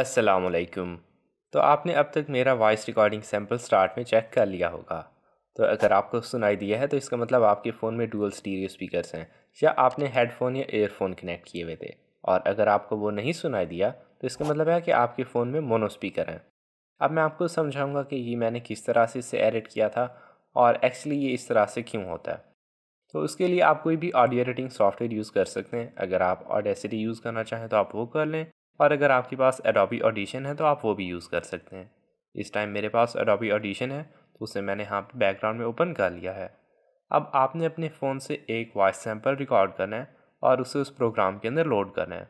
असलकम तो आपने अब तक मेरा वॉइस रिकॉर्डिंग सैम्पल स्टार्ट में चेक कर लिया होगा तो अगर आपको सुनाई दिया है तो इसका मतलब आपके फ़ोन में डुअल स्टीरियो स्पीकर्स हैं या आपने हेडफोन या एयरफोन कनेक्ट किए हुए थे और अगर आपको वो नहीं सुनाई दिया तो इसका मतलब है कि आपके फ़ोन में मोनो स्पीकर हैं अब मैं आपको समझाऊंगा कि ये मैंने किस तरह से इसे एडिट किया था और एक्चुअली ये इस तरह से क्यों होता है तो उसके लिए आप कोई भी ऑडियो एडिटिंग सॉफ्टवेयर यूज़ कर सकते हैं अगर आप ऑडेसिटी यूज़ करना चाहें तो आप वो कर लें और अगर आपके पास एडोबी ऑडिशन है तो आप वो भी यूज़ कर सकते हैं इस टाइम मेरे पास एडोबी ऑडिशन है तो उसे मैंने यहाँ पर बैकग्राउंड में ओपन कर लिया है अब आपने अपने फ़ोन से एक वॉइस सैम्पल रिकॉर्ड करना है और उसे उस प्रोग्राम के अंदर लोड करना है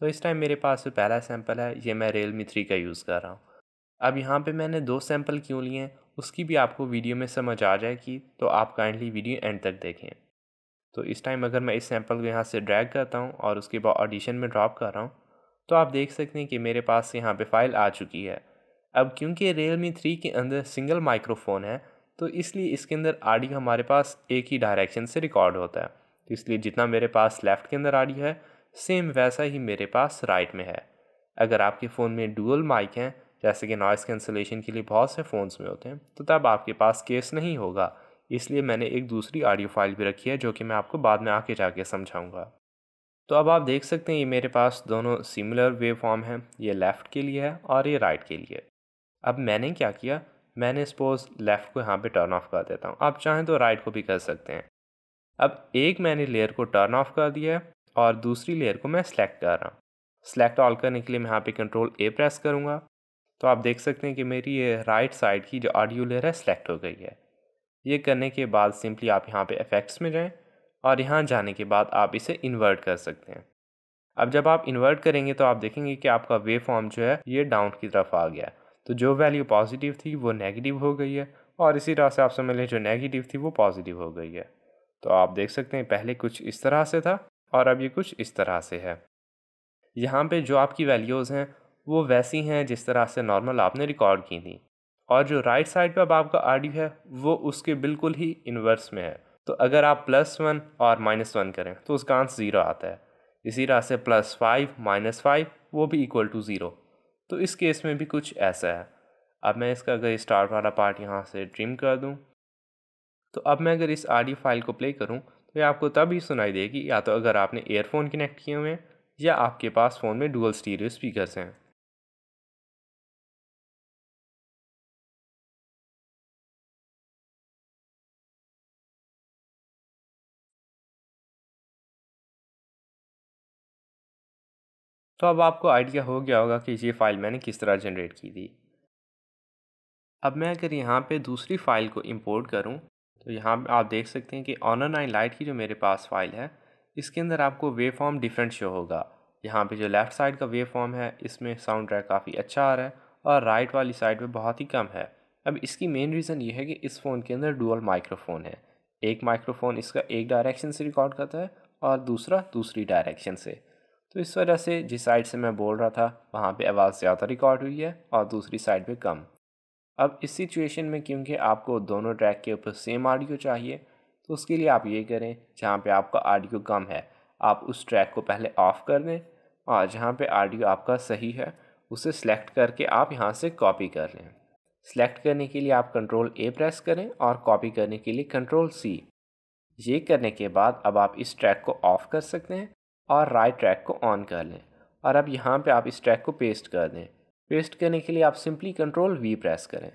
तो इस टाइम मेरे पास जो पहला सैम्पल है ये मैं रियल मी थ्री का यूज़ कर रहा हूँ अब यहाँ पे मैंने दो सैम्पल क्यों लिए हैं उसकी भी आपको वीडियो में समझ आ जाएगी तो आप काइंडली वीडियो एंड तक देखें तो इस टाइम अगर मैं इस सैम्पल को यहाँ से ड्रैग करता हूँ और उसके बाद ऑडिशन में ड्रॉप कर रहा हूँ तो आप देख सकते हैं कि मेरे पास यहाँ पे फाइल आ चुकी है अब क्योंकि रियल मी थ्री के अंदर सिंगल माइक्रोफोन है तो इसलिए इसके अंदर आडियो हमारे पास एक ही डायरेक्शन से रिकॉर्ड होता है तो इसलिए जितना मेरे पास लेफ़्ट के अंदर आडियो है सेम वैसा ही मेरे पास राइट में है अगर आपके फ़ोन में डुअल माइक हैं जैसे कि नॉइस कैंसलेशन के लिए बहुत से फ़ोन्स में होते हैं तो तब आपके पास केस नहीं होगा इसलिए मैंने एक दूसरी आडियो फाइल भी रखी है जो कि मैं आपको बाद में आके जाके समझाऊंगा तो अब आप देख सकते हैं ये मेरे पास दोनों सिमिलर वेव फॉर्म हैं ये लेफ़्ट के लिए है और ये राइट के लिए अब मैंने क्या किया मैंने सपोज लेफ़्ट को यहाँ पे टर्न ऑफ कर देता हूँ आप चाहें तो राइट को भी कर सकते हैं अब एक मैंने लेयर को टर्न ऑफ कर दिया है और दूसरी लेयर को मैं सेलेक्ट कर रहा हूँ सेलेक्ट ऑल करने के लिए मैं यहाँ पे कंट्रोल ए प्रेस करूँगा तो आप देख सकते हैं कि मेरी ये राइट साइड की जो ऑडियो लेयर है सेलेक्ट हो गई है ये करने के बाद सिंपली आप यहाँ पर इफेक्ट्स में जाएँ और यहाँ जाने के बाद आप इसे इन्वर्ट कर सकते हैं अब जब आप इन्वर्ट करेंगे तो आप देखेंगे कि आपका वे फॉर्म जो है ये डाउन की तरफ आ गया तो जो वैल्यू पॉजिटिव थी वो नेगेटिव हो गई है और इसी तरह से आप समझ लें जो नेगेटिव थी वो पॉजिटिव हो गई है तो आप देख सकते हैं पहले कुछ इस तरह से था और अब ये कुछ इस तरह से है यहाँ पे जो आपकी वैल्यूज़ हैं वो वैसी हैं जिस तरह से नॉर्मल आपने रिकॉर्ड की थी और जो राइट साइड पर अब आपका आर है वो उसके बिल्कुल ही इन्वर्स में है तो अगर आप प्लस वन और माइनस वन करें तो उसका आंसर ज़ीरो आता है इसी तरह से प्लस फाइव माइनस फाइव वो भी इक्वल टू ज़ीरो तो इस केस में भी कुछ ऐसा है अब मैं इसका अगर स्टार वाला पार्ट यहाँ से ट्रिम कर दूँ तो अब मैं अगर इस आडियो फाइल को प्ले करूँ तो ये आपको तब ही सुनाई देगी या तो अगर आपने एयरफोन कनेक्ट किए हुए हैं या आपके पास फ़ोन में डुअल स्टीरियो स्पीकर्स हैं तो अब आपको आइडिया हो गया होगा कि ये फ़ाइल मैंने किस तरह जनरेट की थी अब मैं अगर यहाँ पे दूसरी फ़ाइल को इंपोर्ट करूँ तो यहाँ आप देख सकते हैं कि ऑनर नाइन लाइट की जो मेरे पास फ़ाइल है इसके अंदर आपको वे फॉर्म डिफरेंट शो होगा यहाँ पे जो लेफ़्ट साइड का वे फॉर्म है इसमें साउंड ट्रैक काफ़ी अच्छा आ रहा है और राइट वाली साइड में बहुत ही कम है अब इसकी मेन रीज़न ये है कि इस फ़ोन के अंदर डुअल माइक्रोफोन है एक माइक्रोफोन इसका एक डायरेक्शन से रिकॉर्ड करता है और दूसरा दूसरी डायरेक्शन से तो इस वजह से जिस साइड से मैं बोल रहा था वहाँ पे आवाज़ ज़्यादा रिकॉर्ड हुई है और दूसरी साइड पे कम अब इस सिचुएशन में क्योंकि आपको दोनों ट्रैक के ऊपर सेम ऑडियो चाहिए तो उसके लिए आप ये करें जहाँ पे आपका ऑडियो कम है आप उस ट्रैक को पहले ऑफ़ कर दें और जहाँ पे ऑडियो आपका सही है उसे सिलेक्ट करके आप यहाँ से कॉपी कर लें सिलेक्ट करने के लिए आप कंट्रोल ए प्रेस करें और कॉपी करने के लिए कंट्रोल सी ये करने के बाद अब आप इस ट्रैक को ऑफ़ कर सकते हैं और राइट ट्रैक को ऑन कर लें और अब यहाँ पे आप इस ट्रैक को पेस्ट कर दें पेस्ट करने के लिए आप सिंपली कंट्रोल वी प्रेस करें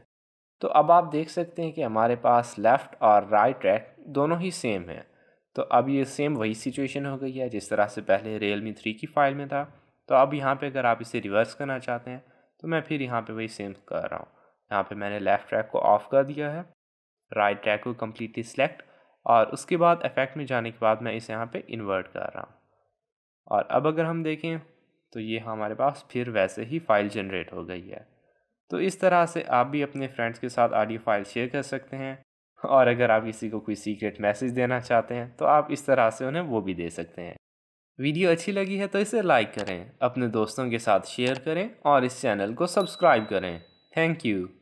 तो अब आप देख सकते हैं कि हमारे पास लेफ़्ट और राइट ट्रैक दोनों ही सेम है तो अब ये सेम वही सिचुएशन हो गई है जिस तरह से पहले रियल मी थ्री की फ़ाइल में था तो अब यहाँ पे अगर आप इसे रिवर्स करना चाहते हैं तो मैं फिर यहाँ पे वही सेम कर रहा हूँ यहाँ पे मैंने लेफ़्ट ट्रैक को ऑफ़ कर दिया है राइट ट्रैक को कम्प्लीटली सिलेक्ट और उसके बाद इफेक्ट में जाने के बाद मैं इसे यहाँ पर इन्वर्ट कर रहा हूँ और अब अगर हम देखें तो ये हमारे पास फिर वैसे ही फ़ाइल जनरेट हो गई है तो इस तरह से आप भी अपने फ्रेंड्स के साथ ऑडियो फाइल शेयर कर सकते हैं और अगर आप किसी को कोई सीक्रेट मैसेज देना चाहते हैं तो आप इस तरह से उन्हें वो भी दे सकते हैं वीडियो अच्छी लगी है तो इसे लाइक करें अपने दोस्तों के साथ शेयर करें और इस चैनल को सब्सक्राइब करें थैंक यू